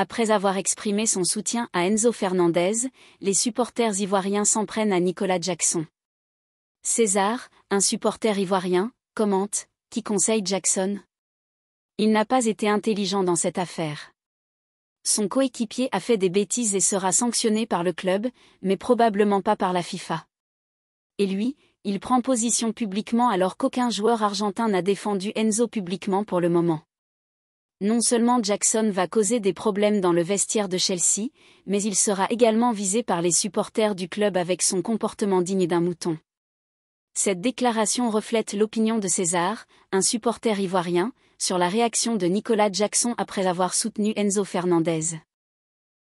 Après avoir exprimé son soutien à Enzo Fernandez, les supporters ivoiriens s'en prennent à Nicolas Jackson. César, un supporter ivoirien, commente, qui conseille Jackson. Il n'a pas été intelligent dans cette affaire. Son coéquipier a fait des bêtises et sera sanctionné par le club, mais probablement pas par la FIFA. Et lui, il prend position publiquement alors qu'aucun joueur argentin n'a défendu Enzo publiquement pour le moment. Non seulement Jackson va causer des problèmes dans le vestiaire de Chelsea, mais il sera également visé par les supporters du club avec son comportement digne d'un mouton. Cette déclaration reflète l'opinion de César, un supporter ivoirien, sur la réaction de Nicolas Jackson après avoir soutenu Enzo Fernandez.